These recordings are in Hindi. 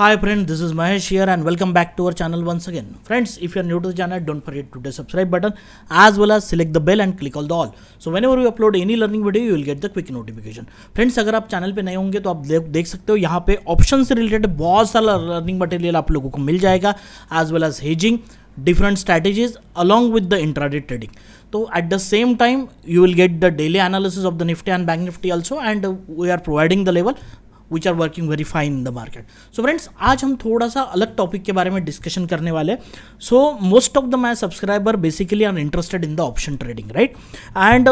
Hi friends, this is Mahesh here and welcome back to our channel once again. Friends, if you are new to the channel, don't forget to hit the subscribe button as well as select the bell and click all the all. So whenever we upload any learning video, you will get the quick notification. Friends, अगर आप चैनल पे नए होंगे तो आप दे, देख सकते हो यहाँ पे ऑप्शन से रिलेटेड बहुत सारा लर्निंग मटेरियल आप लोगों को मिल जाएगा as well as hedging, different strategies along with the intraday trading so at the same time you will get the daily analysis of the nifty and bank nifty also and we are providing the level which are working very fine in the market so friends आज हम थोड़ा सा अलग टॉपिक के बारे में डिस्कशन करने वाले so most of the my subscriber basically are interested in the option trading right and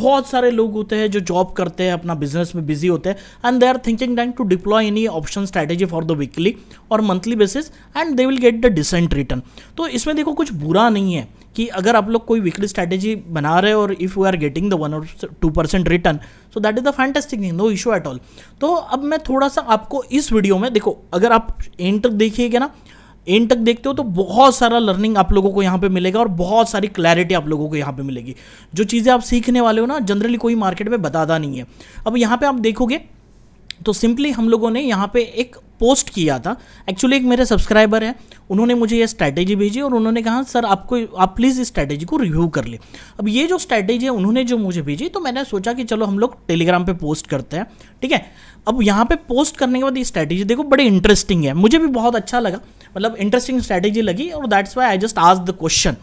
बहुत सारे लोग होते हैं जो जॉब करते हैं अपना बिजनेस में बिजी होते हैं and they are thinking dang to deploy any option strategy for the weekly और monthly basis and they will get the decent return तो इसमें देखो कुछ बुरा नहीं है कि अगर आप लोग कोई वीकली स्ट्रैटेजी बना रहे हो और if you are getting the one और two percent return so that is the fantastic thing no issue at all तो अब मैं थोड़ा सा आपको इस वीडियो में देखो अगर आप एंड तक देखिएगा ना एंड तक देखते हो तो बहुत सारा लर्निंग आप लोगों को यहाँ पे मिलेगा और बहुत सारी क्लैरिटी आप लोगों को यहाँ पे मिलेगी जो चीज़ें आप सीखने वाले हो ना जनरली कोई मार्केट में बताता नहीं है अब यहाँ पे आप देखोगे तो सिंपली हम लोगों ने यहाँ पे एक पोस्ट किया था एक्चुअली एक मेरे सब्सक्राइबर है उन्होंने मुझे ये स्ट्रैटेजी भेजी और उन्होंने कहा सर आपको आप प्लीज़ इस स्ट्रैटेजी को रिव्यू कर ले अब ये जो स्ट्रैटेजी है उन्होंने जो मुझे भेजी तो मैंने सोचा कि चलो हम लोग टेलीग्राम पर पोस्ट करते हैं ठीक है अब यहाँ पर पोस्ट करने के बाद ये स्ट्रैटेजी देखो बड़ी इंटरेस्टिंग है मुझे भी बहुत अच्छा लगा मतलब इंटरेस्टिंग स्ट्रैटेजी लगी और दैट्स वाई आई जस्ट आज द क्वेश्चन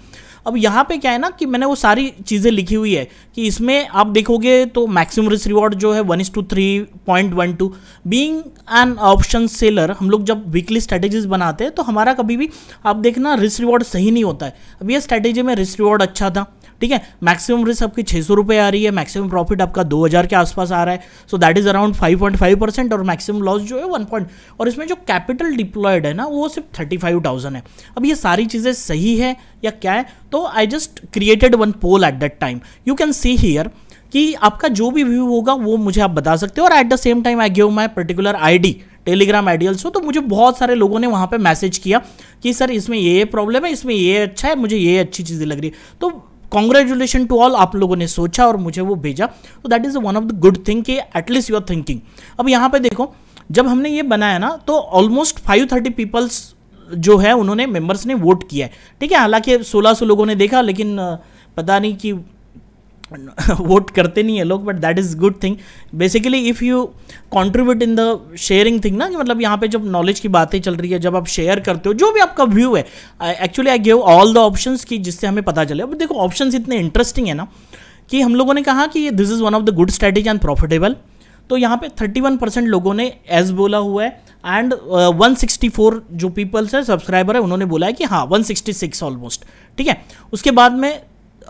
अब यहाँ पे क्या है ना कि मैंने वो सारी चीज़ें लिखी हुई है कि इसमें आप देखोगे तो मैक्सिमम रिस्क रिवॉर्ड जो है one is to three point one two being an option seller हम लोग जब वीकली स्ट्रैटेजीज बनाते हैं तो हमारा कभी भी आप देखना रिस्क रिवॉर्ड सही नहीं होता है अब ये स्ट्रैटेजी में रिस्क रिवॉर्ड अच्छा था ठीक है मैक्सिमम रिस्क आपकी छः सौ रुपये आ रही है मैक्सिमम प्रॉफिट आपका दो हज़ार के आसपास आ रहा है so that is around five point five percent और मैक्सिमम लॉस जो है वन पॉइंट और इसमें जो कैपिटल डिप्लॉयड है ना वो सिर्फ थर्टी फाइव थाउजेंड है अब ये सारी चीज़ें सही है या क्या है तो I just created one poll at that time you can see here कि आपका जो भी व्यू होगा वो मुझे आप बता सकते हो और at the same time I give my particular I D Telegram ideal हो तो मुझे बहुत सारे लोगों ने वहाँ पे मैसेज किया कि सर इसमें ये प्रॉब्लम है इसमें ये अच्छा है मुझे ये अच्छी चीज़ें लग रही है तो कॉन्ग्रेचुलेशन टू ऑल आप लोगों ने सोचा और मुझे वो भेजा तो that is one of the good thing कि एटलीस्ट यू आर थिंकिंग अब यहाँ पे देखो जब हमने ये बनाया ना तो ऑलमोस्ट फाइव थर्टी पीपल्स जो है उन्होंने मेंबर्स ने वोट किया है ठीक है हालांकि सोलह सौ लोगों ने देखा लेकिन पता नहीं कि वोट करते नहीं है लोग but that is good thing basically if you contribute in the sharing thing ना मतलब यहाँ पे जब नॉलेज की बातें चल रही है जब आप शेयर करते हो जो भी आपका व्यू है actually I give all the option की जिससे हमें पता चले अब देखो ऑप्शन इतने इंटरेस्टिंग है ना कि हम लोगों ने कहा कि this is one of the good strategy and profitable तो यहाँ पे 31 परसेंट लोगों ने एस बोला हुआ है एंड uh, 164 जो पीपल्स है सब्सक्राइबर है उन्होंने बोला है कि हाँ 166 ऑलमोस्ट ठीक है उसके बाद में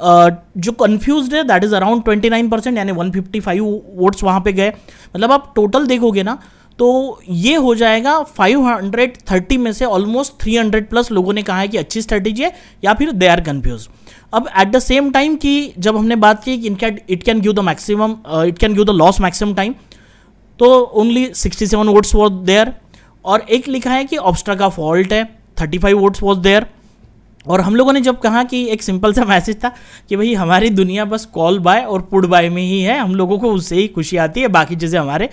जो कन्फ्यूज है that is around twenty nine percent यानी वन फिफ्टी फाइव वोट्स वहाँ पर गए मतलब आप टोटल देखोगे ना तो ये हो जाएगा फाइव हंड्रेड थर्टी में से ऑलमोस्ट थ्री हंड्रेड प्लस लोगों ने कहा है कि अच्छी स्ट्रेटेजी है या फिर दे आर कन्फ्यूज अब एट द सेम टाइम कि जब हमने बात की कि इनका it can give the maximum it can give the loss maximum time तो only sixty seven votes was there और एक लिखा है कि ऑब्स्ट्रा का फॉल्ट है thirty five votes was there और हम लोगों ने जब कहा कि एक सिंपल सा मैसेज था कि भाई हमारी दुनिया बस कॉल बाय और पुड बाय में ही है हम लोगों को उससे ही खुशी आती है बाकी चीज़ें हमारे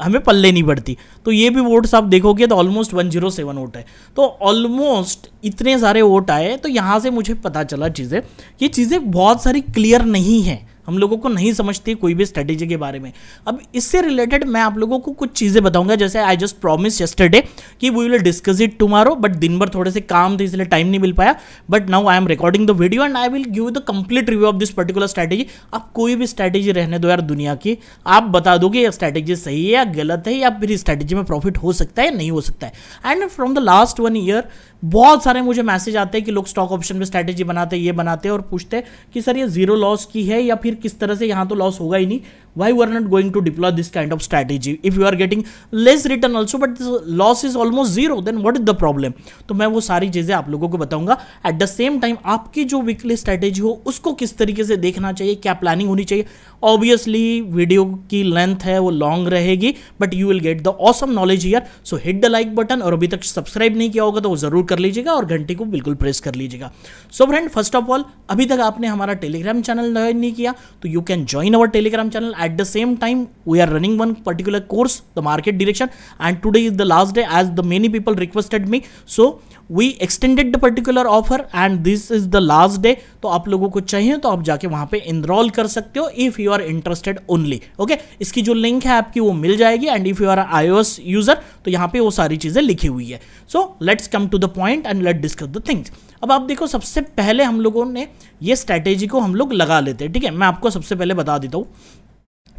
हमें पल्ले नहीं पड़ती तो ये भी वोट्स आप देखोगे तो almost one zero seven vote है तो ऑलमोस्ट इतने सारे वोट आए तो यहाँ से मुझे पता चला चीज़ें ये चीज़ें बहुत सारी क्लियर नहीं हैं हम लोगों को नहीं समझती कोई भी स्ट्रेटेजी के बारे में अब इससे रिलेटेड मैं आप लोगों को कुछ चीज़ें बताऊंगा जैसे आई जस्ट प्रॉमिस यस्टरडे कि we will discuss it tomorrow but दिन भर थोड़े से काम थे इसलिए टाइम नहीं मिल पाया but now I am recording the video and I will give the complete review of this particular strategy आप कोई भी स्ट्रैटेजी रहने दो यार दुनिया की आप बता दो कि यह स्ट्रैटेजी सही है या गलत है या फिर स्ट्रैटेजी में प्रॉफिट हो सकता है या नहीं हो सकता है and from the last one year बहुत सारे मुझे मैसेज आते हैं कि लोग स्टॉक ऑप्शन में स्ट्रैटेजी बनाते ये बनाते हैं और पूछते कि सर ये जीरो लॉस की है या फिर किस तरह से यहाँ तो लॉस होगा ही नहीं why we are not going to deploy this kind of strategy if you are getting less return also but the loss is almost zero then what is the problem तो मैं वो सारी चीज़ें आप लोगों को बताऊंगा at the same time आपकी जो weekly strategy हो उसको किस तरीके से देखना चाहिए क्या planning होनी चाहिए obviously video की length है वो long रहेगी but you will get the awesome knowledge here so hit the like button और अभी तक subscribe नहीं किया होगा तो वो जरूर कर लीजिएगा और घंटे को बिल्कुल प्रेस कर लीजिएगा so friend first of all अभी तक आपने हमारा टेलीग्राम चैनल ज्वाइन नहीं किया तो you can join our Telegram channel at the same time we are running one particular course the market direction and today is the last day as the many people requested me so we extended the particular offer and this is the last day तो आप लोगों को चाहिए तो आप जाके वहां पे इनरोल कर सकते हो if you are interested only okay इसकी जो लिंक है आपकी वो मिल जाएगी and if you are as user तो यहाँ पे वो सारी चीजें लिखी हुई है so let's come to the point and let discuss the things अब आप देखो सबसे पहले हम लोगों ने ये स्ट्रैटेजी को हम लोग लगा लेते हैं ठीक है मैं आपको सबसे पहले बता देता हूँ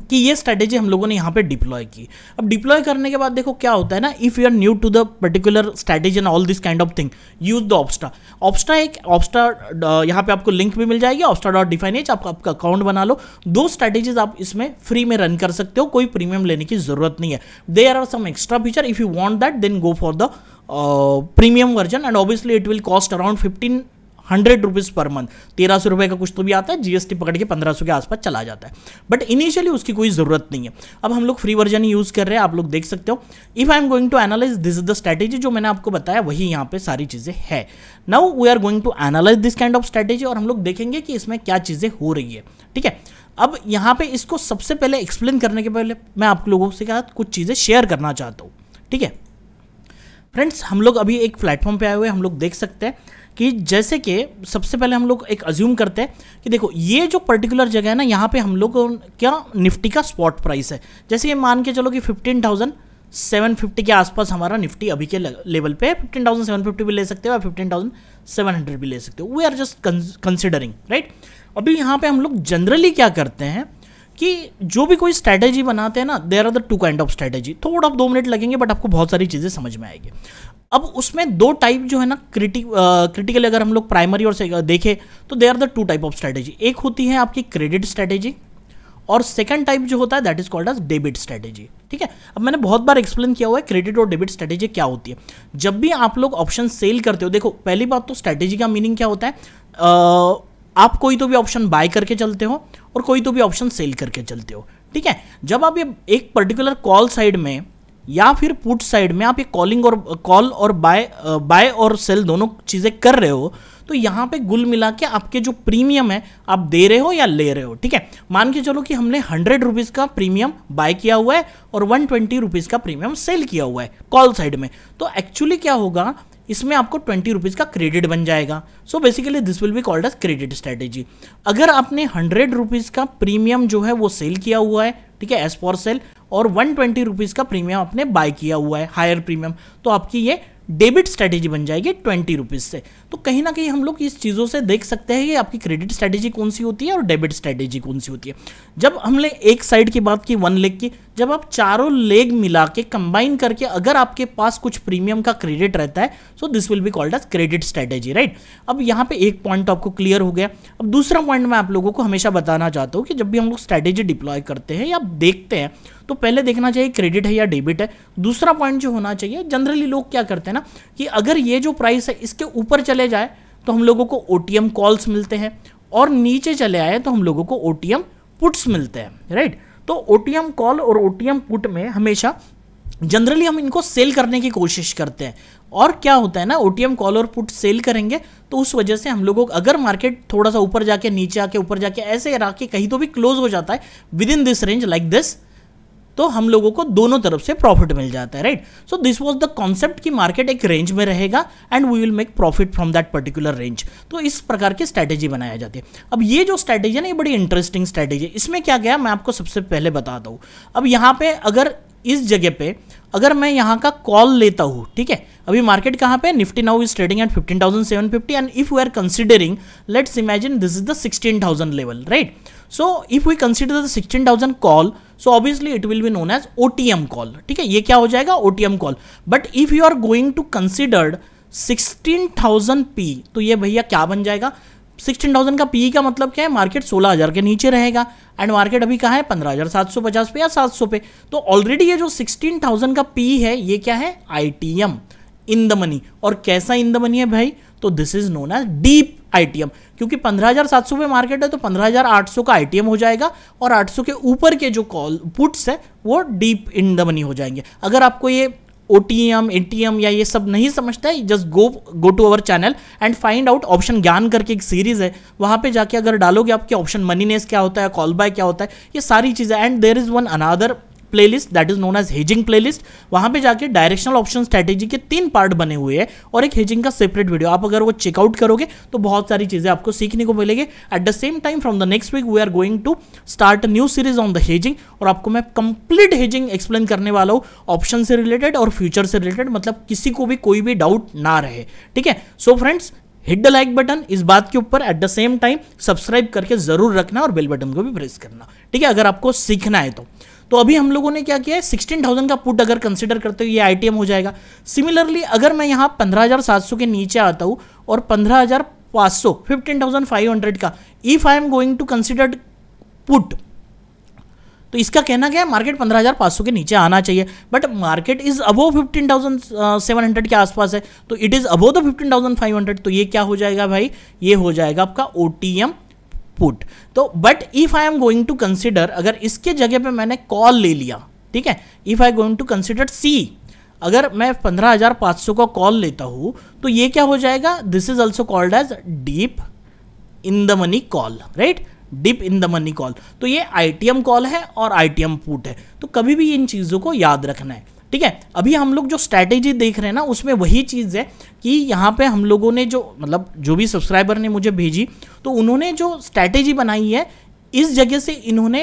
कि ये स्ट्रेटेजी हम लोगों ने यहाँ पे डिप्लॉय की अब डिप्लॉय करने के बाद देखो क्या होता है ना if you are new to the particular strategy and all this kind of thing use the Opstra Opstra एक ऑप्स्टा uh, यहाँ पे आपको लिंक भी मिल जाएगी ऑप्स्टा डॉट डिफाइन एच आप आपका अकाउंट बना लो दो स्ट्रेटेजीज आप इसमें फ्री में रन कर सकते हो कोई प्रीमियम लेने की जरूरत नहीं है they are some extra feature if you want that then go for the premium version and obviously it will cost around fifteen hundred rupees per month तेरह सौ रुपये का कुछ तो भी आता है जीएसटी पकड़ के पंद्रह सौ के आसपास चला जाता है बट इनिशियली उसकी कोई ज़रूरत नहीं है अब हम लोग फ्री वर्जन यूज़ कर रहे हैं आप लोग देख सकते हो if I am going to analyse this is the strategy जो मैंने आपको बताया वही यहाँ पे सारी चीज़ें है now we are going to analyse this kind of strategy और हम लोग देखेंगे कि इसमें क्या चीज़ें हो रही है ठीक है अब यहाँ पे इसको सबसे पहले एक्सप्लेन करने के पहले मैं आप लोगों से कहा कुछ चीज़ें शेयर करना चाहता हूँ ठीक है फ्रेंड्स हम लोग अभी एक प्लेटफॉर्म पे आए हुए हम लोग देख सकते हैं कि जैसे कि सबसे पहले हम लोग एक अज्यूम करते हैं कि देखो ये जो पर्टिकुलर जगह है ना यहाँ पे हम लोग क्या निफ्टी का स्पॉट प्राइस है जैसे ये मान के चलो कि फिफ्टीन थाउजेंड सेवन फिफ्टी के आसपास हमारा निफ्टी अभी के लेवल पे फिफ्टीन थाउजेंड सेवन फिफ्टी भी ले सकते हो या फिफ्टीन थाउजेंड सेवन हंड्रेड भी ले सकते हो we are just considering right अभी यहाँ पे हम लोग जनरली क्या करते हैं कि जो भी कोई स्ट्रैटेजी बनाते हैं ना there are the two kind of strategy थोड़ा दो मिनट लगेंगे बट आपको बहुत सारी चीज़ें समझ में आएगी अब उसमें दो टाइप जो है ना क्रिटिक क्रिटिकल अगर हम लोग प्राइमरी और देखें तो they are the two type of strategy एक होती है आपकी क्रेडिट स्ट्रैटेजी और सेकंड टाइप जो होता है that is called as debit strategy ठीक है अब मैंने बहुत बार एक्सप्लेन किया हुआ है क्रेडिट और डेबिट स्ट्रैटेजी क्या होती है जब भी आप लोग ऑप्शन सेल करते हो देखो पहली बात तो स्ट्रैटेजी का मीनिंग क्या होता है आ, आप कोई तो भी ऑप्शन बाय करके चलते हो और कोई तो भी ऑप्शन सेल करके चलते हो ठीक है जब आप ये एक पर्टिकुलर कॉल साइड में या फिर पुट साइड में आप ये कॉलिंग और कॉल और बाय बाय और सेल दोनों चीज़ें कर रहे हो तो यहाँ पे गुल मिला के आपके जो प्रीमियम है आप दे रहे हो या ले रहे हो ठीक है मान के चलो कि हमने हंड्रेड रुपीज़ का प्रीमियम बाय किया हुआ है और वन ट्वेंटी रुपीज़ का प्रीमियम सेल किया हुआ है कॉल साइड में तो एक्चुअली क्या होगा इसमें आपको ट्वेंटी रुपीज़ का क्रेडिट बन जाएगा so basically this will be called as credit strategy अगर आपने हंड्रेड रुपीज़ का प्रीमियम जो है वो सेल किया हुआ है ठीक है एज फॉर सेल और वन ट्वेंटी रुपीज़ का प्रीमियम आपने बाय किया हुआ है हायर प्रीमियम तो आपकी ये डेबिट स्ट्रैटेजी बन जाएगी ट्वेंटी रुपीज़ से तो कहीं ना कहीं हम लोग इस चीज़ों से देख सकते हैं कि आपकी क्रेडिट स्ट्रैटेजी कौन सी होती है और डेबिट स्ट्रैटेजी कौन सी होती है जब हमने एक साइड की बात की वन लेग की जब आप चारों लेग मिला के कंबाइन करके अगर आपके पास कुछ प्रीमियम का क्रेडिट रहता है so this will be called as credit strategy right अब यहाँ पे एक पॉइंट आपको क्लियर हो गया अब दूसरा पॉइंट मैं आप लोगों को हमेशा बताना चाहता हूँ कि जब भी हम लोग स्ट्रैटेजी डिप्लॉय करते हैं या देखते हैं तो पहले देखना चाहिए क्रेडिट है या डेबिट है दूसरा पॉइंट जो होना चाहिए जनरली लोग क्या करते हैं ना कि अगर ये जो प्राइस है इसके ऊपर चले जाए तो हम लोगों को ओ कॉल्स मिलते हैं और नीचे चले आए तो हम लोगों को ओ पुट्स मिलते हैं राइट right? तो ओटीएम कॉल और ओटीएम पुट में हमेशा जनरली हम इनको सेल करने की कोशिश करते हैं और क्या होता है ना ओटीएम कॉल और पुट सेल करेंगे तो उस वजह से हम लोगों को अगर मार्केट थोड़ा सा ऊपर जाके नीचे आके ऊपर जाके ऐसे रख के कहीं तो भी क्लोज हो जाता है within this range like this तो हम लोगों को दोनों तरफ से प्रॉफिट मिल जाता है right so this was the concept कि मार्केट एक रेंज में रहेगा and we will make profit from that particular range तो इस प्रकार की स्ट्रैटेजी बनाया जाती है अब ये जो स्ट्रैटेजी है ना ये बड़ी इंटरेस्टिंग स्ट्रैटेजी है इसमें क्या गया मैं आपको सबसे पहले बताता हूँ अब यहाँ पे अगर इस जगह पे अगर मैं यहाँ का कॉल लेता हूँ ठीक है अभी मार्केट कहाँ पे Nifty now is trading at fifteen thousand seven fifty and if you are considering let's imagine this is the sixteen thousand level right so if we consider the sixteen thousand call so obviously it will be known as OTM call ठीक है ये क्या हो जाएगा OTM call but if you are going to considered sixteen thousand P तो ये भैया क्या बन जाएगा सिक्सटीन थाउजेंड का पी का मतलब क्या है मार्केट सोलह हज़ार के नीचे रहेगा एंड मार्केट अभी कहाँ है पंद्रह हज़ार सात सौ पचास पे या सात सौ पे तो ऑलरेडी ये जो सिक्सटीन थाउजेंड का पी है ये क्या है I T M in the money और कैसा इन द मनी है भाई तो this is known as deep ITM क्योंकि 15,700 पे मार्केट है तो 15,800 का आईटीएम हो जाएगा और 800 के ऊपर के जो कॉल पुट्स है वो डीप इन द मनी हो जाएंगे अगर आपको ये O T M A T M या ये सब नहीं समझता है just go go to our channel and find out option ज्ञान करके एक सीरीज है वहां पे जाके अगर डालोगे आपके ऑप्शन मनीनेस क्या होता है कॉल बाय क्या होता है ये सारी चीज़ें and there is one another playlist that is known as hedging playlist वहां पे जाके डायरेक्शनल ऑप्शन स्ट्रेटेजी के तीन पार्ट बने हुए हैं और एक हेजिंग का सेपरेट वीडियो आप अगर वो चेकआउट करोगे तो बहुत सारी चीजें आपको सीखने को मिलेगी at the same time from the next week we are going to start new series on the hedging और आपको मैं कंप्लीट हेजिंग एक्सप्लेन करने वाला हूँ ऑप्शन से रिलेटेड और फ्यूचर से रिलेटेड मतलब किसी को भी कोई भी डाउट ना रहे ठीक है so friends hit the like button इस बात के ऊपर एट द सेम टाइम सब्सक्राइब करके जरूर रखना और बेल बटन को भी प्रेस करना ठीक है अगर आपको सीखना है तो तो अभी हम लोगों ने क्या किया है सिक्सटीन थाउजेंड का पुट अगर कंसिडर करते हो ये आई हो जाएगा सिमिलरली अगर मैं यहाँ पंद्रह हज़ार सात सौ के नीचे आता हूँ और पंद्रह हज़ार सौ फिफ्टीन थाउजेंड फाइव हंड्रेड का if I am going to consider put तो इसका कहना क्या है मार्केट 15,500 के नीचे आना चाहिए बट मार्केट इज अबोव 15,700 के आसपास है तो इट इज़ अबोव द 15,500 तो ये क्या हो जाएगा भाई ये हो जाएगा आपका ओ टी एम पुट तो but if I am going to consider अगर इसके जगह पे मैंने कॉल ले लिया ठीक है if I going to consider see अगर मैं 15,500 का कॉल लेता हूं तो ये क्या हो जाएगा this is also called as deep in the money call right deep in the money call तो ये आई कॉल है और आई पुट है तो कभी भी इन चीज़ों को याद रखना है ठीक है अभी हम लोग जो स्ट्रैटेजी देख रहे हैं ना उसमें वही चीज़ है कि यहाँ पे हम लोगों ने जो मतलब जो भी सब्सक्राइबर ने मुझे भेजी तो उन्होंने जो स्ट्रैटेजी बनाई है इस जगह से इन्होंने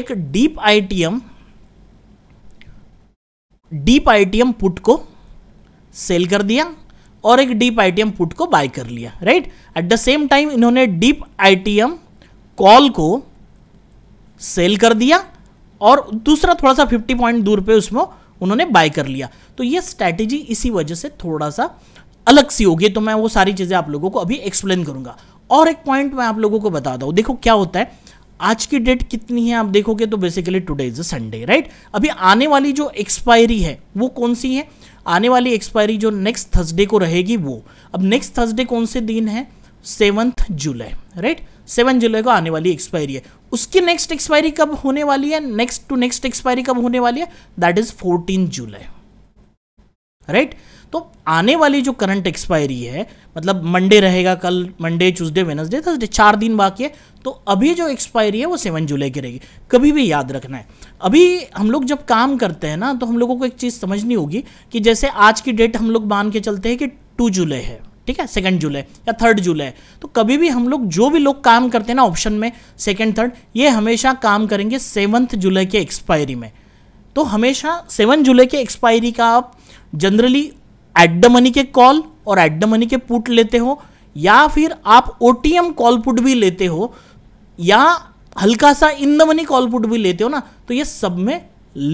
एक deep I deep I put को सेल कर दिया और एक डीप आई पुट को बाय कर लिया right at the same time इन्होंने डीप आई कॉल को सेल कर दिया और दूसरा थोड़ा सा 50 पॉइंट दूर पे उसमें उन्होंने बाय कर लिया तो ये स्ट्रैटेजी इसी वजह से थोड़ा सा अलग सी होगी तो मैं वो सारी चीज़ें आप लोगों को अभी एक्सप्लेन करूंगा और एक पॉइंट मैं आप लोगों को बताता हूँ देखो क्या होता है आज की डेट कितनी है आप देखोगे तो basically today is a Sunday right अभी आने वाली जो एक्सपायरी है वो कौन सी है आने वाली एक्सपायरी जो नेक्स्ट थर्सडे को रहेगी वो अब नेक्स्ट थर्सडे कौन से दिन है seventh July right seven July को आने वाली एक्सपायरी है उसकी नेक्स्ट एक्सपायरी कब होने वाली है नेक्स्ट टू नेक्स्ट एक्सपायरी कब होने वाली है that is fourteen July right तो आने वाली जो करंट एक्सपायरी है मतलब मंडे रहेगा कल मंडे ट्यूजडे वेनसडे थर्सडे चार दिन बाकी है तो अभी जो एक्सपायरी है वो सेवन जुलाई की रहेगी कभी भी याद रखना है अभी हम लोग जब काम करते हैं ना तो हम लोगों को एक चीज़ समझनी होगी कि जैसे आज की डेट हम लोग मान के चलते हैं कि टू जुलाई है ठीक है सेकेंड जुलाई या थर्ड जुलाई तो कभी भी हम लोग जो भी लोग काम करते हैं ना ऑप्शन में सेकंड थर्ड ये हमेशा काम करेंगे सेवन्थ जुलाई के एक्सपायरी में तो हमेशा सेवन जुलाई के एक्सपायरी का आप जनरली एट द मनी के कॉल और एट द मनी के पुट लेते हो या फिर आप ओ कॉल पुट भी लेते हो या हल्का सा in the money call put भी लेते हो ना तो ये सब में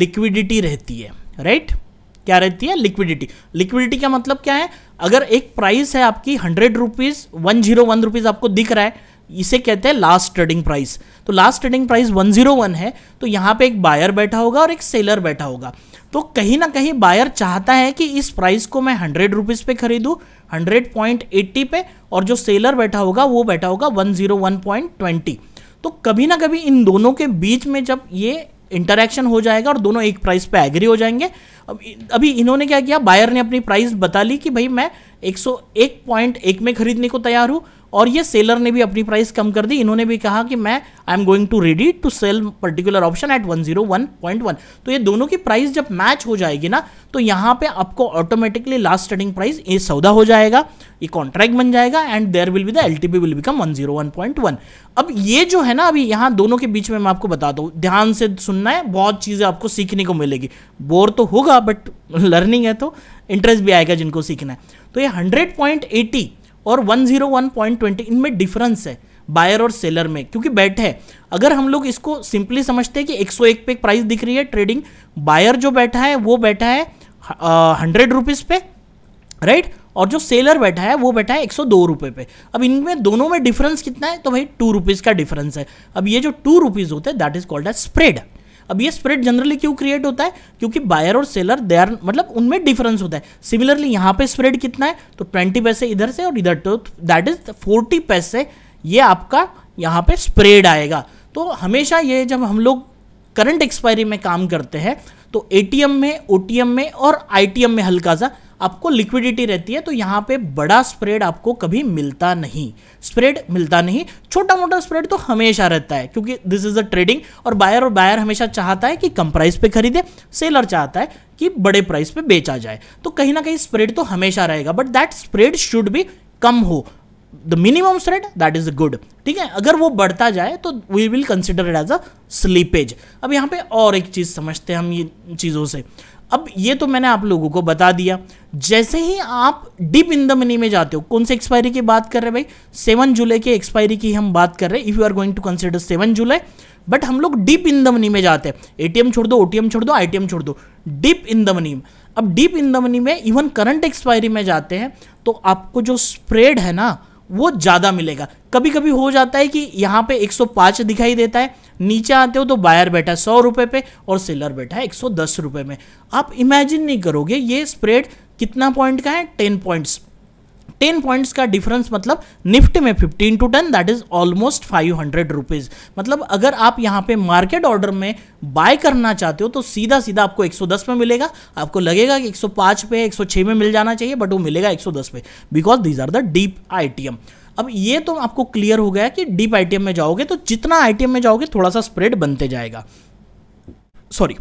लिक्विडिटी रहती है राइट right? क्या रहती है लिक्विडिटी लिक्विडिटी का मतलब क्या है अगर एक प्राइस है आपकी hundred rupees one zero one rupees आपको दिख रहा है इसे कहते हैं लास्ट ट्रेडिंग प्राइस तो last trading price one zero one है तो यहाँ पे एक बायर बैठा होगा और एक सेलर बैठा होगा तो कहीं ना कहीं बायर चाहता है कि इस प्राइस को मैं हंड्रेड रुपीज़ पे खरीदूँ हंड्रेड पॉइंट एट्टी पे और जो सेलर बैठा होगा वो बैठा होगा one zero one point twenty तो कभी ना कभी इन दोनों के बीच में जब ये इंटरेक्शन हो जाएगा और दोनों एक प्राइस पे एग्री हो जाएंगे अब अभी इन्होंने क्या किया बायर ने अपनी प्राइस बता ली कि भाई मैं 101.1 में खरीदने को तैयार हूँ और ये सेलर ने भी अपनी प्राइस कम कर दी इन्होंने भी कहा कि मैं I am going to ready to sell particular option at 101.1 तो ये दोनों की प्राइस जब मैच हो जाएगी ना तो यहाँ पे आपको ऑटोमेटिकली लास्ट ट्रेडिंग प्राइस ये सौदा हो जाएगा ये कॉन्ट्रैक्ट बन जाएगा and there will be the L will become one अब ये जो है ना अभी यहाँ दोनों के बीच में मैं आपको बता दूँ ध्यान से सुनना है बहुत चीज़ें आपको सीखने को मिलेगी बोर तो होगा बट लर्निंग है तो इंटरेस्ट भी आएगा जिनको सीखना है तो ये हंड्रेड पॉइंट एटी और 101.20 इनमें डिफरेंस है बायर और सेलर में क्योंकि बैठ है अगर हम लोग इसको सिंपली समझते हैं कि 101 पे प्राइस दिख रही है ट्रेडिंग बायर जो बैठा है वो बैठा है हंड्रेड रुपीज़ पे राइट और जो सेलर बैठा है वो बैठा है एक सौ पे अब इनमें दोनों में डिफरेंस कितना है तो भाई टू रुपीज़ का डिफरेंस है अब ये जो टू रुपीज़ होते हैं that is called as spread अब ये स्प्रेड जनरली क्यों क्रिएट होता है क्योंकि बायर और सेलर दे आर मतलब उनमें डिफरेंस होता है सिमिलरली यहाँ पे स्प्रेड कितना है तो ट्वेंटी पैसे इधर से और इधर तो दैट इज फोर्टी पैसे ये आपका यहाँ पे स्प्रेड आएगा तो हमेशा ये जब हम लोग करंट एक्सपायरी में काम करते हैं तो ए में ओ में और आई में हल्का सा आपको लिक्विडिटी रहती है तो यहाँ पे बड़ा स्प्रेड आपको कभी मिलता नहीं स्प्रेड मिलता नहीं छोटा मोटा स्प्रेड तो हमेशा रहता है क्योंकि दिस इज अ ट्रेडिंग और बायर और बायर हमेशा चाहता है कि कम प्राइस पे खरीदे सेलर चाहता है कि बड़े प्राइस पे बेचा जाए तो कहीं ना कहीं स्प्रेड तो हमेशा रहेगा बट दैट स्प्रेड शुड भी कम हो the minimum spread that is good ठीक है अगर वो बढ़ता जाए तो we will consider it as a slippage अब यहाँ पे और एक चीज़ समझते हैं हम ये चीज़ों से अब ये तो मैंने आप लोगों को बता दिया जैसे ही आप डीप इन द मनी में जाते हो कौन से एक्सपायरी की बात कर रहे हैं भाई सेवन जुलाई के एक्सपायरी की हम बात कर रहे हैं if you are going to consider seven July but हम लोग डीप इन द मनी में जाते हैं एटीएम छोड़ दो ओटीएम छोड़ दो आईटीएम छोड़ दो डीप इन द मनी में अब डीप इन द मनी में इवन करंट एक्सपायरी में जाते हैं तो आपको जो स्प्रेड है ना वो ज़्यादा मिलेगा कभी कभी हो जाता है कि यहाँ पे 105 दिखाई देता है नीचे आते हो तो बायर बैठा है सौ रुपये पे और सेलर बैठा है एक सौ में आप इमेजिन नहीं करोगे ये स्प्रेड कितना पॉइंट का है टेन पॉइंट्स टेन पॉइंट्स का डिफरेंस मतलब निफ्ट में fifteen to ten that is almost five hundred rupees मतलब अगर आप यहाँ पे मार्केट ऑर्डर में बाय करना चाहते हो तो सीधा सीधा आपको 110 में मिलेगा आपको लगेगा कि 105 पे 106 में मिल जाना चाहिए बट वो मिलेगा 110 पे because these are the deep ITM अब ये तो आपको क्लियर हो गया कि डीप आईटीएम में जाओगे तो जितना आईटीएम में जाओगे थोड़ा सा स्प्रेड बनते जाएगा सॉरी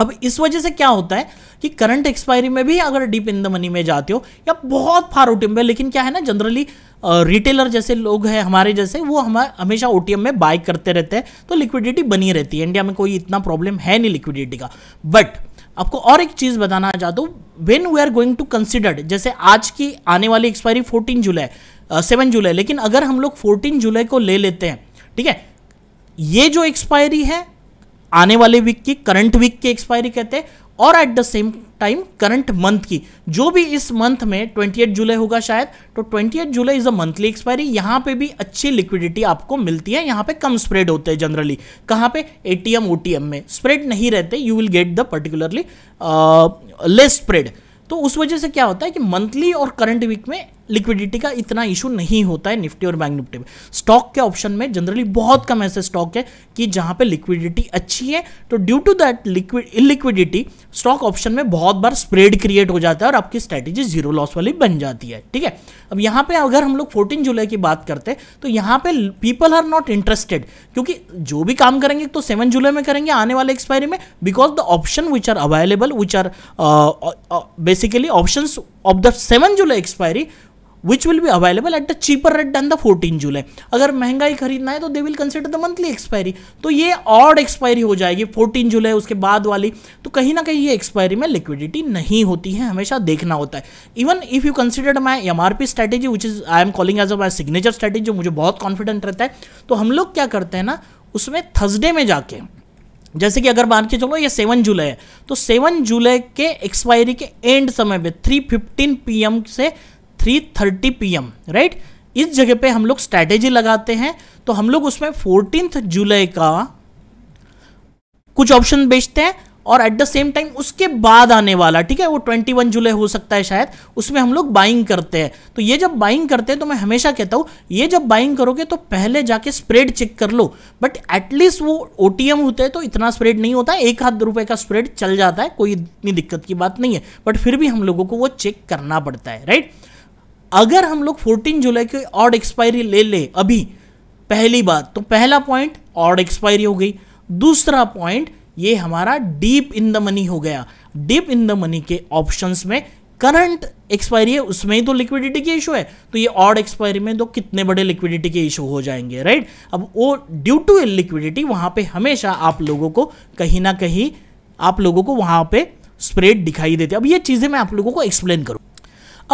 अब इस वजह से क्या होता है कि करंट एक्सपायरी में भी अगर डीप इन द मनी में जाते हो या बहुत फार ओटीएम में लेकिन क्या है ना जनरली रिटेलर जैसे लोग हैं हमारे जैसे वो हम हमेशा ओटीएम में बाय करते रहते हैं तो लिक्विडिटी बनी रहती है इंडिया में कोई इतना प्रॉब्लम है नहीं लिक्विडिटी का बट आपको और एक चीज़ बताना चाहता हूँ when we are going to consider जैसे आज की आने वाली expiry fourteen July seven July लेकिन अगर हम लोग फोर्टीन जुलाई को ले लेते हैं ठीक है ये जो एक्सपायरी है आने वाले वीक की करंट वीक की एक्सपायरी कहते हैं और at the same time current month की जो भी इस मंथ में ट्वेंटी जुलाई होगा शायद तो twenty July is a monthly expiry यहां पे भी अच्छी लिक्विडिटी आपको मिलती है यहां पे कम स्प्रेड होते हैं जनरली कहाँ पे एटीएम ओटीएम में स्प्रेड नहीं रहते you will get the particularly less spread तो उस वजह से क्या होता है कि मंथली और करंट वीक में लिक्विडिटी का इतना इशू नहीं होता है निफ्टी और बैंक निफ्टी में स्टॉक के ऑप्शन में जनरली बहुत कम ऐसे स्टॉक है कि जहां पे लिक्विडिटी अच्छी है तो due to that liquid illiquidity stock option में बहुत बार स्प्रेड क्रिएट हो जाता है और आपकी स्ट्रैटेजी जीरो लॉस वाली बन जाती है ठीक है अब यहाँ पे अगर हम लोग फोर्टीन जुलाई की बात करते हैं तो यहाँ पे पीपल आर नॉट इंटरेस्टेड क्योंकि जो भी काम करेंगे तो सेवन जुलाई में करेंगे आने वाले एक्सपायरी में because the option which are available which are basically option of the seven July expiry which will be available at the cheaper rate done the fourteen July अगर महंगाई खरीदना है तो they will consider the monthly expiry तो ये ऑड एक्सपायरी हो जाएगी फोर्टीन जुलाई उसके बाद वाली तो कहीं ना कहीं ये एक्सपायरी में लिक्विडिटी नहीं होती है हमेशा देखना होता है even if you consider my M R P strategy which is I am calling as a my signature strategy मुझे बहुत कॉन्फिडेंट रहता है तो हम लोग क्या करते हैं ना उसमें थर्सडे में जाके जैसे कि अगर मान के चलो ये सेवन जुलाई है तो सेवन जुलाई के एक्सपायरी के एंड समय पे थ्री फिफ्टीन पी से three thirty P M right इस जगह पे हम लोग स्ट्रैटेजी लगाते हैं तो हम लोग उसमें फोर्टीन जुलाई का कुछ ऑप्शन बेचते हैं और एट द सेम टाइम उसके बाद आने वाला ठीक है वो 21 जुलाई हो सकता है शायद उसमें हम लोग बाइंग करते हैं तो ये जब बाइंग करते हैं तो मैं हमेशा कहता हूँ ये जब बाइंग करोगे तो पहले जाके स्प्रेड चेक कर लो बट एटलीस्ट वो ओ होते हैं तो इतना स्प्रेड नहीं होता एक हाथ रुपए का स्प्रेड चल जाता है कोई इतनी दिक्कत की बात नहीं है बट फिर भी हम लोगों को वो चेक करना पड़ता है राइट अगर हम लोग 14 जुलाई को ऑड एक्सपायरी ले ले अभी पहली बात तो पहला पॉइंट ऑड एक्सपायरी हो गई दूसरा पॉइंट ये हमारा डीप इन द मनी हो गया डीप इन द मनी के ऑप्शंस में करंट एक्सपायरी है उसमें ही तो लिक्विडिटी के इशू है तो ये ऑड एक्सपायरी में तो कितने बड़े लिक्विडिटी के इशू हो जाएंगे राइट अब वो ड्यू टू लिक्विडिटी वहां पे हमेशा आप लोगों को कहीं ना कहीं आप लोगों को वहां पे स्प्रेड दिखाई देते अब ये चीज़ें मैं आप लोगों को एक्सप्लेन करूँ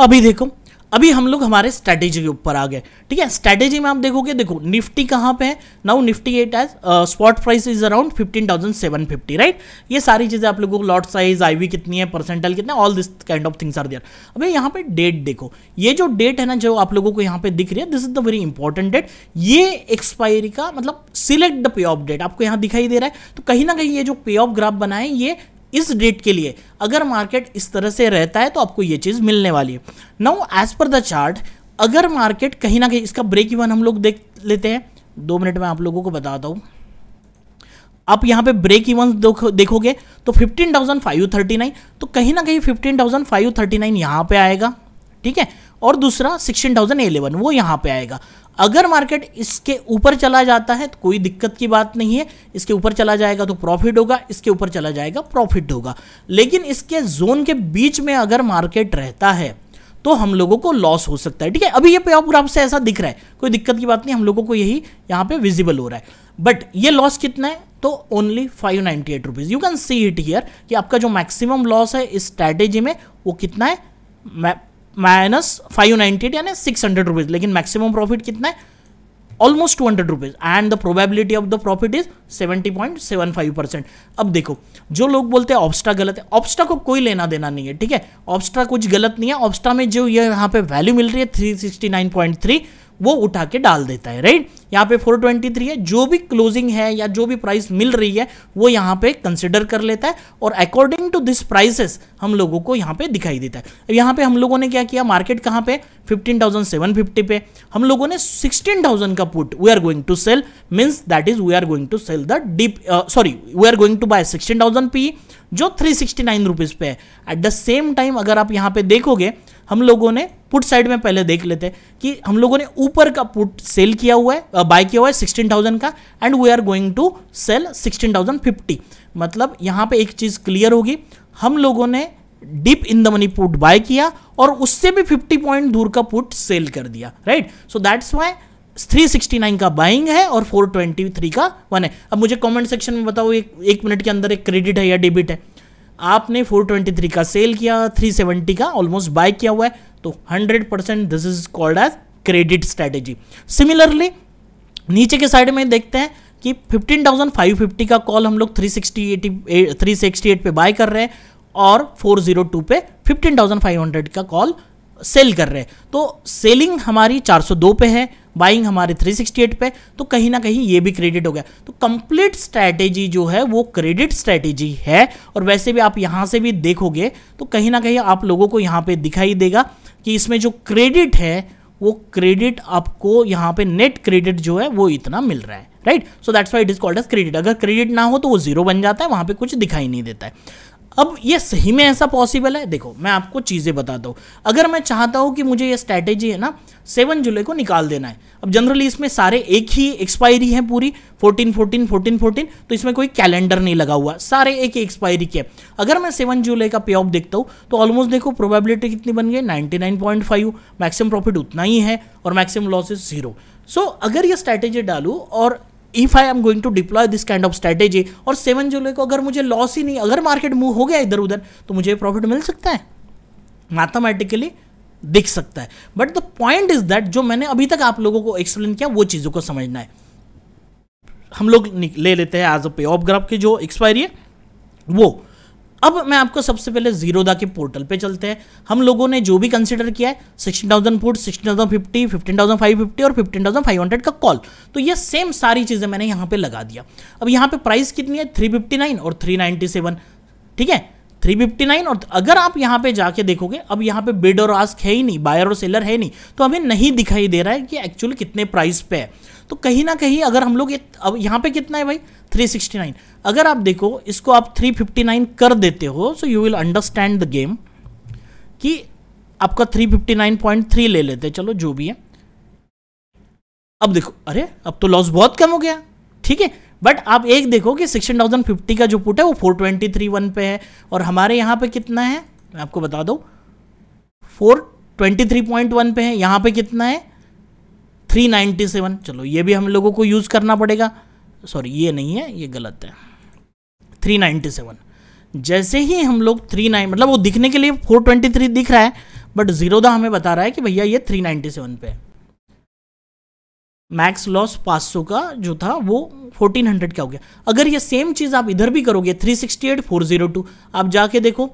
अभी देखो अभी हम लोग हमारे स्ट्रैटेजी के ऊपर आ गए ठीक है स्ट्रैटेजी में आप देखोगे देखो निफ्टी कहाँ पे है now Nifty at as spot price is around fifteen thousand seven fifty right ये सारी चीज़ें आप लोगों को लॉट साइज आईवी कितनी है परसेंटल कितना all this kind of things are there अभी यहाँ पे डेट देखो ये जो डेट है ना जो आप लोगों को यहाँ पे दिख रही है this is the very important date ये एक्सपायरी का मतलब select the payoff date आपको यहाँ दिखाई दे रहा है तो कहीं ना कहीं ये जो पे ऑफ ग्राफ बनाए ये इस डेट के लिए अगर मार्केट इस तरह से रहता है तो आपको ये चीज़ मिलने वाली है now as per the chart अगर मार्केट कहीं ना कहीं इसका ब्रेक इवन हम लोग देख लेते हैं दो मिनट में आप लोगों को बताता हूँ आप यहाँ पे ब्रेक इवन देखो, देखोगे तो फिफ्टीन फाइव थर्टी नाइन तो कहीं ना कहीं फिफ्टीन फाइव थर्टी नाइन यहाँ पर आएगा ठीक है और दूसरा सिक्सटीन थाउजेंड एलेवन वो यहाँ पे आएगा अगर मार्केट इसके ऊपर चला जाता है तो कोई दिक्कत की बात नहीं है इसके ऊपर चला जाएगा तो प्रॉफिट होगा इसके ऊपर चला जाएगा प्रॉफिट होगा लेकिन इसके जोन के बीच में अगर मार्केट रहता है तो हम लोगों को लॉस हो सकता है ठीक है अभी ये पे ऑफ ग्राफ से ऐसा दिख रहा है कोई दिक्कत की बात नहीं हम लोगों को यही यहाँ पे विजिबल हो रहा है बट ये लॉस कितना है तो only five ninety eight rupees you can see it here कि आपका जो मैक्सिमम लॉस है इस स्ट्रैटेजी में वो कितना है माइनस फाइव नाइन्टी एट यानी सिक्स हंड्रेड रुपीज़ लेकिन मैक्सिमम प्रॉफिट कितना है almost two hundred rupees and the probability of the profit is seventy point seven five percent अब देखो जो लोग बोलते हैं ऑप्स्टा गलत है ऑप्स्टा को कोई लेना देना नहीं है ठीक है ऑप्स्टा कुछ गलत नहीं है ऑप्स्टा में जो यहाँ पे वैल्यू मिल रही है three sixty nine point three वो उठा के डाल देता है राइट यहाँ पे 423 है जो भी क्लोजिंग है या जो भी प्राइस मिल रही है वो यहाँ पे कंसिडर कर लेता है और अकॉर्डिंग टू दिस प्राइसेस हम लोगों को यहाँ पे दिखाई देता है अब यहाँ पे हम लोगों ने क्या किया मार्केट कहाँ पे 15,750 पे हम लोगों ने 16,000 का put we are going to sell means that is we are going to sell the deep sorry we are going to buy sixteen P जो थ्री सिक्सटी पे है एट द सेम टाइम अगर आप यहाँ पे देखोगे हम लोगों ने पुट साइड में पहले देख लेते हैं कि हम लोगों ने ऊपर का पुट सेल किया हुआ है बाय किया हुआ है सिक्सटीन थाउजेंड का and we are going to sell sixteen thousand fifty मतलब यहाँ पे एक चीज़ क्लियर होगी हम लोगों ने deep in the money put buy किया और उससे भी 50 पॉइंट दूर का पुट सेल कर दिया राइट सो दैट्स वाई 369 का बाइंग है और 423 का वन है अब मुझे कमेंट सेक्शन में बताओ एक, एक मिनट के अंदर एक क्रेडिट है या डेबिट है आपने 423 का सेल किया 370 का ऑलमोस्ट बाय किया हुआ है तो 100 percent this is called as credit strategy similarly नीचे के साइड में देखते हैं कि 15,550 का कॉल हम लोग 368 368 पे बाय कर रहे हैं और 402 पे 15,500 का कॉल सेल कर रहे हैं तो सेलिंग हमारी 402 पे है बाइंग हमारे 368 पे तो कहीं ना कहीं ये भी क्रेडिट हो गया तो कंप्लीट स्ट्रैटेजी जो है वो क्रेडिट स्ट्रैटेजी है और वैसे भी आप यहाँ से भी देखोगे तो कहीं ना कहीं आप लोगों को यहाँ पे दिखाई देगा कि इसमें जो क्रेडिट है वो क्रेडिट आपको यहाँ पे नेट क्रेडिट जो है वो इतना मिल रहा है right so that's why it is called as credit अगर क्रेडिट ना हो तो वो जीरो बन जाता है वहां पे कुछ दिखाई नहीं देता है अब ये सही में ऐसा पॉसिबल है देखो मैं आपको चीज़ें बताता हूँ अगर मैं चाहता हूँ कि मुझे ये स्ट्रैटेजी है ना सेवन जुलाई को निकाल देना है अब जनरली इसमें सारे एक ही एक्सपायरी है पूरी फोर्टीन फोर्टीन फोर्टीन फोर्टीन तो इसमें कोई कैलेंडर नहीं लगा हुआ सारे एक ही एक्सपायरी के अगर मैं सेवन जुलाई का पे ऑफ देखता हूँ तो ऑलमोस्ट देखो प्रोबेबिलिटी कितनी बन गई ninety nine point five maximum profit उतना ही है और मैक्सिमम लॉसेज जीरो सो अगर ये स्ट्रैटेजी डालू और if I am going to deploy this kind of strategy और सेवन जुलाई को अगर मुझे लॉस ही नहीं अगर मार्केट मूव हो गया इधर उधर तो मुझे प्रॉफिट मिल सकता है मैथमेटिकली दिख सकता है but the point is that जो मैंने अभी तक आप लोगों को एक्सप्लेन किया वो चीज़ों को समझना है हम लोग ले लेते हैं एज अ पे ऑफ ग्राफ की जो एक्सपायरी है वो अब मैं आपको सबसे पहले जीरोदा के पोर्टल पे चलते हैं हम लोगों ने जो भी कंसिडर किया है sixteen thousand put sixteen thousand fifty fifteen thousand five fifty और फिफ्टीन थाउजेंड फाइव हंड्रेड का कॉल तो ये सेम सारी चीज़ें मैंने यहाँ पे लगा दिया अब यहाँ पे प्राइस कितनी है थ्री फिफ्टी नाइन और थ्री नाइन्टी सेवन ठीक है 359 और अगर आप यहाँ पे जाके देखोगे अब यहाँ पे बिड और आस्क है ही नहीं बायर और सेलर है नहीं तो हमें नहीं दिखाई दे रहा है कि एक्चुअल कितने प्राइस पे है तो कहीं ना कहीं अगर हम लोग अब यहाँ पे कितना है भाई 369 अगर आप देखो इसको आप 359 कर देते हो so you will understand the game कि आपका 359.3 ले लेते चलो जो भी है अब देखो अरे अब तो लॉस बहुत कम हो गया ठीक है बट आप एक देखो कि सिक्सटीन थाउजेंड फिफ्टी का जो पुट है वो फोर ट्वेंटी थ्री वन पे है और हमारे यहाँ पे कितना है मैं आपको बता दो four twenty three point one पे है यहाँ पे कितना है थ्री नाइन्टी सेवन चलो ये भी हम लोगों को यूज़ करना पड़ेगा सॉरी ये नहीं है ये गलत है थ्री नाइन्टी सेवन जैसे ही हम लोग थ्री नाइन मतलब वो दिखने के लिए फोर ट्वेंटी थ्री दिख रहा है बट जीरो हमें बता रहा है कि भैया ये थ्री नाइन्टी सेवन पे है मैक्स लॉस 500 का जो था वो 1400 का हो गया अगर ये सेम चीज़ आप इधर भी करोगे 368 402 आप जाके देखो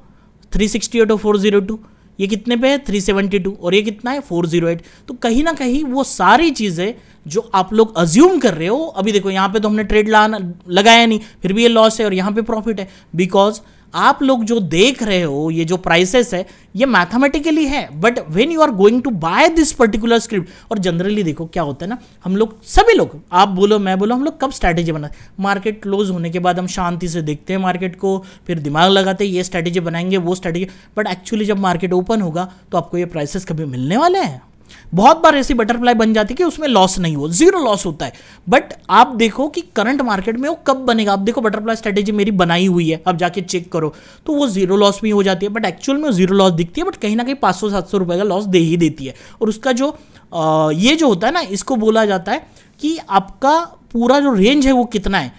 368 और 402 ये कितने पे है 372 और ये कितना है 408 तो कहीं ना कहीं वो सारी चीज़ें जो आप लोग अज्यूम कर रहे हो अभी देखो यहाँ पे तो हमने ट्रेड लाना लगाया नहीं फिर भी ये लॉस है और यहाँ पे प्रॉफिट है बिकॉज आप लोग जो देख रहे हो ये जो प्राइसेस है ये मैथमेटिकली है but when you are going to buy this particular script और जनरली देखो क्या होता है ना हम लोग सभी लोग आप बोलो मैं बोलो हम लोग कब स्ट्रैटेजी बनाते मार्केट क्लोज होने के बाद हम शांति से देखते हैं मार्केट को फिर दिमाग लगाते हैं ये स्ट्रैटेजी बनाएंगे वो स्ट्रैटेजी बट एक्चुअली जब मार्केट ओपन होगा तो आपको ये प्राइसेस कभी मिलने वाले हैं बहुत बार ऐसी बटरफ्लाई बन जाती है कि उसमें लॉस नहीं हो जीरो लॉस होता है बट आप देखो कि करंट मार्केट में वो कब बनेगा आप देखो बटरफ्लाई स्ट्रेटेजी मेरी बनाई हुई है अब जाके चेक करो तो वो जीरो लॉस भी हो जाती है बट एक्चुअल में जीरो लॉस दिखती है बट कहीं ना कहीं पाँच सौ सात सौ रुपये का लॉस दे ही देती है और उसका जो आ, ये जो होता है ना इसको बोला जाता है कि आपका पूरा जो रेंज है वो कितना है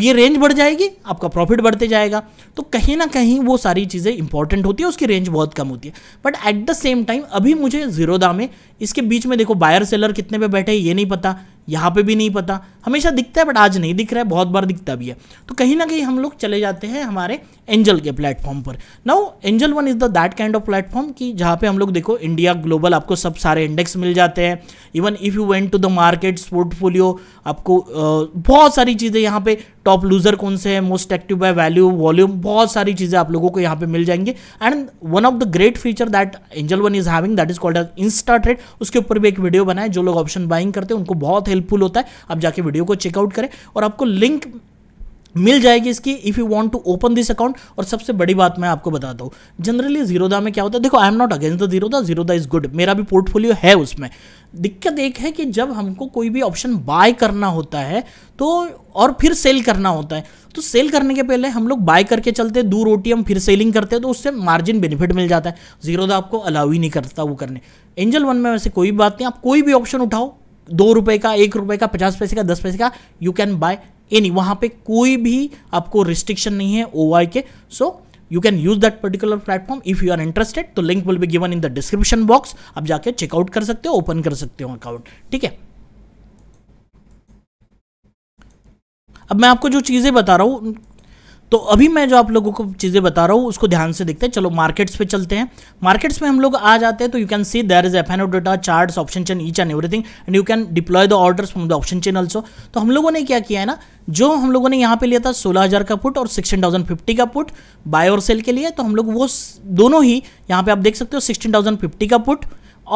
ये रेंज बढ़ जाएगी आपका प्रॉफिट बढ़ते जाएगा तो कहीं ना कहीं वो सारी चीज़ें इंपॉर्टेंट होती है उसकी रेंज बहुत कम होती है but at the same time अभी मुझे जीरो में इसके बीच में देखो बायर सेलर कितने पे बैठे ये नहीं पता यहाँ पे भी नहीं पता हमेशा दिखता है बट आज नहीं दिख रहा है बहुत बार दिखता भी है तो कहीं ना कहीं हम लोग चले जाते हैं हमारे एंजल के प्लेटफॉर्म पर now Angel one is the that kind of platform कि जहाँ पे हम लोग देखो इंडिया ग्लोबल आपको सब सारे इंडेक्स मिल जाते हैं even if you went to the markets portfolio आपको बहुत सारी चीज़ें यहाँ पे टॉप लूजर कौन से हैं most active by value volume बहुत सारी चीज़ें आप लोगों को यहाँ पे मिल जाएंगे and one of the great feature that Angel one is having that is called insta trade उसके ऊपर भी एक वीडियो बनाए जो लोग ऑप्शन बाइंग करते हैं उनको बहुत हेल्पफुल होता है आप जाके वीडियो को चेकआउट करें और आपको लिंक मिल जाएगी इसकी if you want to open this account और सबसे बड़ी बात मैं आपको बताता हूँ जनरली जीरोदा में क्या होता है देखो I am not against the Zerodha Zerodha is good मेरा भी पोर्टफोलियो है उसमें दिक्कत एक है कि जब हमको कोई भी ऑप्शन बाय करना होता है तो और फिर सेल करना होता है तो सेल करने के पहले हम लोग बाय करके चलते हैं दूर ओटीएम फिर सेलिंग करते हैं तो उससे मार्जिन बेनिफिट मिल जाता है जीरोदा आपको अलाउ ही नहीं करता वो करने एंजल वन में वैसे कोई बात नहीं आप कोई भी ऑप्शन उठाओ दो रुपए का एक रुपए का पचास पैसे का दस पैसे का यू कैन बाय एनी वहां पे कोई भी आपको रिस्ट्रिक्शन नहीं है O K so you can use that particular platform if you are interested तो link will be given in the description box आप जाके चेकआउट कर सकते हो ओपन कर सकते हो अकाउंट ठीक है अब मैं आपको जो चीज़ें बता रहा हूं तो अभी मैं जो आप लोगों को चीज़ें बता रहा हूँ उसको ध्यान से देखते हैं चलो मार्केट्स पे चलते हैं मार्केट्स में हम लोग आ जाते हैं तो you can see there is F N data chart option chain each and everything and you can deploy the orders from the option chain also तो हम लोगों ने क्या किया है ना जो हम लोगों ने यहाँ पे लिया था हजार का पुट और फिफ्टी का पुट बाय और सेल के लिए तो हम लोग वो दोनों ही यहाँ पे आप देख सकते हो फिफ्टी का पुट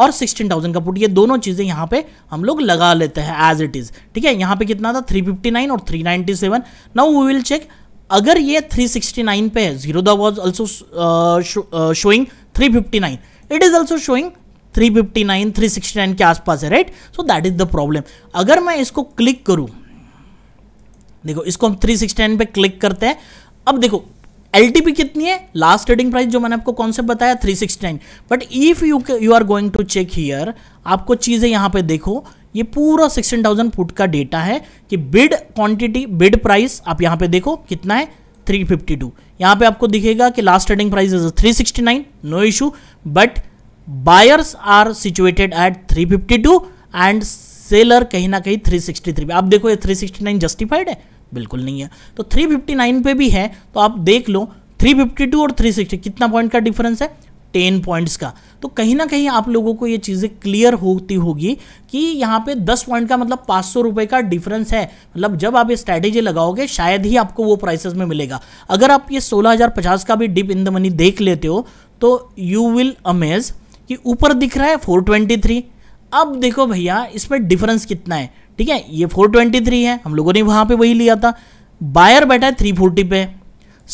और 16,000 का पुट ये दोनों चीज़ें यहाँ पे हम लोग लगा लेते हैं एज इट इज़ ठीक है यहाँ पे कितना था 359 और 397 नाउ वी विल चेक अगर ये 369 पे है zero was also showing 359 it is also showing 359 369 के आसपास है right so that is the problem अगर मैं इसको क्लिक करूं देखो इसको हम 369 पे क्लिक करते हैं अब देखो एल कितनी है लास्ट ट्रेडिंग प्राइस जो मैंने आपको कॉन्सेप्ट बताया 369 but if you you are going to check here आपको चीज़ें यहां पे देखो ये पूरा 16,000 फुट का डेटा है कि बिड क्वांटिटी बिड प्राइस आप यहाँ पे देखो कितना है 352 यहाँ पर आपको दिखेगा कि last trading price is nine no issue but buyers are situated at 352 and seller कहीं ना कहीं 363 पे आप देखो ये 369 जस्टिफाइड है बिल्कुल नहीं है तो 359 पे भी है तो आप देख लो 352 और 360 कितना पॉइंट का डिफरेंस है टेन पॉइंट्स का तो कहीं ना कहीं आप लोगों को ये चीज़ें क्लियर होती होगी कि यहाँ पे दस पॉइंट का मतलब पाँच सौ रुपये का डिफरेंस है मतलब जब आप ये स्ट्रैटेजी लगाओगे शायद ही आपको वो प्राइसेस में मिलेगा अगर आप ये सोलह हज़ार पचास का भी डिप इन द मनी देख लेते हो तो यू विल अमेज कि ऊपर दिख रहा है फोर ट्वेंटी थ्री अब देखो भैया इसमें डिफरेंस कितना है ठीक है ये फोर ट्वेंटी थ्री है हम लोगों ने वहाँ पर वही लिया था बायर बैठा है थ्री फोर्टी पे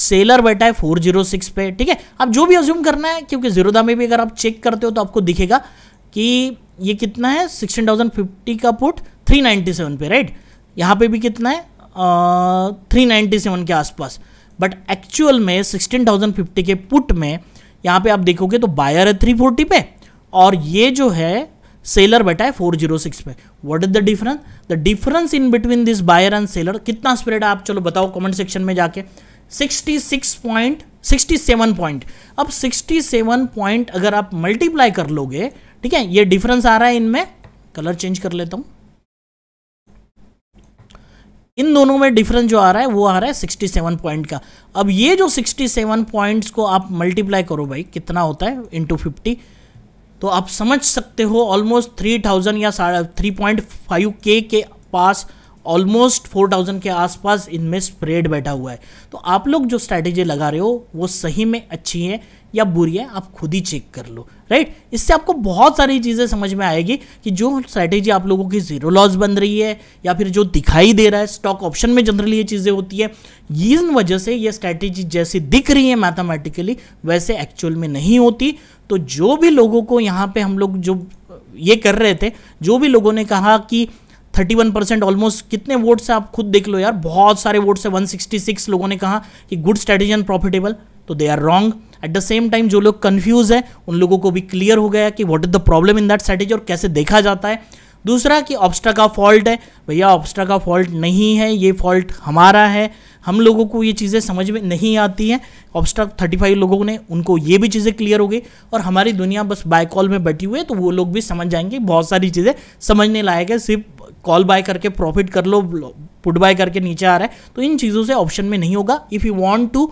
सेलर बैठा है फोर जीरो सिक्स पे ठीक है आप जो भी अज्यूम करना है क्योंकि जीरो दा में भी अगर आप चेक करते हो तो आपको दिखेगा कि ये कितना है सिक्सटीन थाउजेंड फिफ्टी का पुट थ्री नाइन्टी सेवन पे राइट यहाँ पे भी कितना है थ्री नाइन्टी सेवन के आसपास बट एक्चुअल में सिक्सटीन थाउजेंड फिफ्टी के पुट में यहाँ पे आप देखोगे तो बायर है थ्री फोर्टी पे और ये जो है सेलर बैठा है फोर जीरो सिक्स पे what is the difference the difference in between this buyer and seller कितना स्प्रेड है आप चलो बताओ कमेंट सेक्शन में जाके 67 पॉइंट अब 67 पॉइंट अगर आप मल्टीप्लाई कर लोगे ठीक है ये डिफरेंस आ रहा है इनमें कलर चेंज कर लेता हूं इन दोनों में डिफरेंस जो आ रहा है वो आ रहा है सिक्सटी सेवन पॉइंट का अब ये जो सिक्सटी सेवन पॉइंट्स को आप मल्टीप्लाई करो भाई कितना होता है इंटू फिफ्टी तो आप समझ सकते हो ऑलमोस्ट थ्री थाउजेंड या साढ़े थ्री पॉइंट फाइव के के पास ऑलमोस्ट 4000 के आसपास इनमें स्प्रेड बैठा हुआ है तो आप लोग जो स्ट्रैटेजी लगा रहे हो वो सही में अच्छी है या बुरी है आप खुद ही चेक कर लो राइट इससे आपको बहुत सारी चीज़ें समझ में आएगी कि जो स्ट्रैटेजी आप लोगों की जीरो लॉस बन रही है या फिर जो दिखाई दे रहा है स्टॉक ऑप्शन में जनरली ये चीज़ें होती है इन वजह से ये स्ट्रैटेजी जैसी दिख रही है मैथमेटिकली वैसे एक्चुअल में नहीं होती तो जो भी लोगों को यहाँ पे हम लोग जो ये कर रहे थे जो भी लोगों ने कहा कि थर्टी वन परसेंट ऑलमोस्ट कितने वोट से आप खुद देख लो यार बहुत सारे वोट से वन सिक्सटी सिक्स लोगों ने कहा कि गुड स्ट्रेटेजी एंड प्रॉफिटेबल तो they are wrong at the same time जो लोग कन्फ्यूज है उन लोगों को भी क्लियर हो गया कि what is the problem in that strategy और कैसे देखा जाता है दूसरा कि ऑप्स्ट्रा का फॉल्ट है भैया ऑप्स्ट्रा का फॉल्ट नहीं है ये फॉल्ट हमारा है हम लोगों को ये चीज़ें समझ में नहीं आती हैं ऑप्स्ट्रा थर्टी फाइव लोगों ने उनको ये भी चीज़ें क्लियर हो गई और हमारी दुनिया बस बायकॉल में बैठी हुई है तो वो लोग भी समझ जाएंगे बहुत सारी चीज़ें समझने लायक है सिर्फ कॉल बाय करके प्रॉफिट कर लो पुट बाय करके नीचे आ रहा है तो इन चीज़ों से ऑप्शन में नहीं होगा if you want to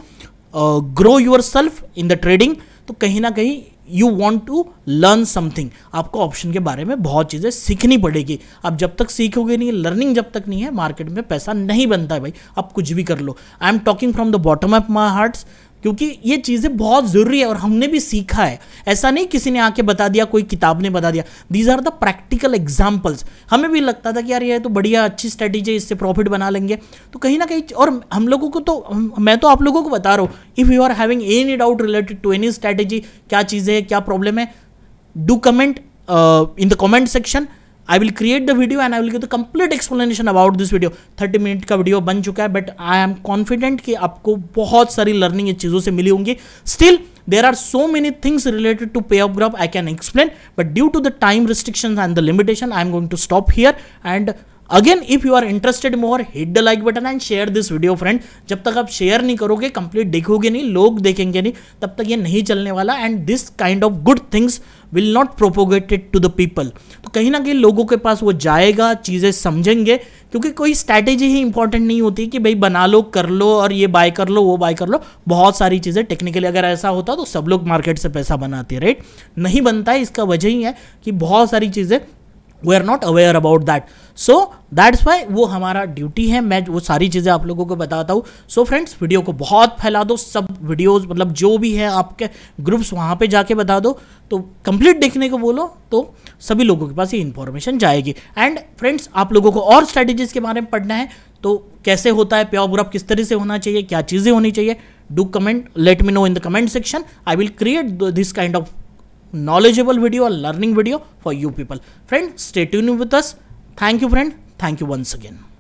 grow yourself in the trading तो कहीं ना कहीं you want to learn something आपको ऑप्शन के बारे में बहुत चीज़ें सीखनी पड़ेगी आप जब तक सीखोगे नहीं लर्निंग जब तक नहीं है मार्केट में पैसा नहीं बनता है भाई आप कुछ भी कर लो I am talking from the bottom of my hearts क्योंकि ये चीज़ें बहुत ज़रूरी है और हमने भी सीखा है ऐसा नहीं किसी ने आके बता दिया कोई किताब ने बता दिया these are the practical examples हमें भी लगता था कि यार ये तो बढ़िया अच्छी स्ट्रेटेजी है इससे प्रॉफिट बना लेंगे तो कहीं ना कहीं और हम लोगों को तो मैं तो आप लोगों को बता रहा हूँ if you are having any doubt related to any strategy क्या चीजें है क्या प्रॉब्लम है do comment in the comment section I will create the video and I will give the complete explanation about this video thirty minute का वीडियो बन चुका है बट आई एम कॉन्फिडेंट कि आपको बहुत सारी लर्निंग इन चीज़ों से मिली होंगी still there so many things related to payoff graph I can explain but due to the time restriction and the limitation I am going to stop here and again if you are interested more hit the like button and share this video friend जब तक आप शेयर नहीं करोगे कंप्लीट देखोगे नहीं लोग देखेंगे नहीं तब तक ये नहीं चलने वाला and this kind of good things will not propagated to the people तो कहीं ना कहीं लोगों के पास वो जाएगा चीज़ें समझेंगे क्योंकि कोई स्ट्रैटेजी ही इंपॉर्टेंट नहीं होती कि भाई बना लो कर लो और ये बाय कर लो वो बाय कर लो बहुत सारी चीज़ें टेक्निकली अगर ऐसा होता तो सब लोग मार्केट से पैसा बनाते राइट नहीं बनता है इसका वजह ही है कि बहुत सारी चीज़ें we are not aware about that so that's why वो हमारा ड्यूटी है मैं वो सारी चीज़ें आप लोगों को बताता हूँ सो फ्रेंड्स वीडियो को बहुत फैला दो सब वीडियोज मतलब जो भी है आपके ग्रुप्स वहाँ पर जाके बता दो तो कंप्लीट देखने को बोलो तो सभी लोगों के पास ये इन्फॉर्मेशन जाएगी एंड फ्रेंड्स आप लोगों को और स्ट्रैटेजीज के बारे में पढ़ना है तो कैसे होता है प्योर ग्रुप किस तरह से होना चाहिए क्या चीज़ें होनी चाहिए do comment let me know in the comment section I will create this kind of knowledgeable video, learning video for you people. Friend, stay tuned with us. Thank you, friend. Thank you once again.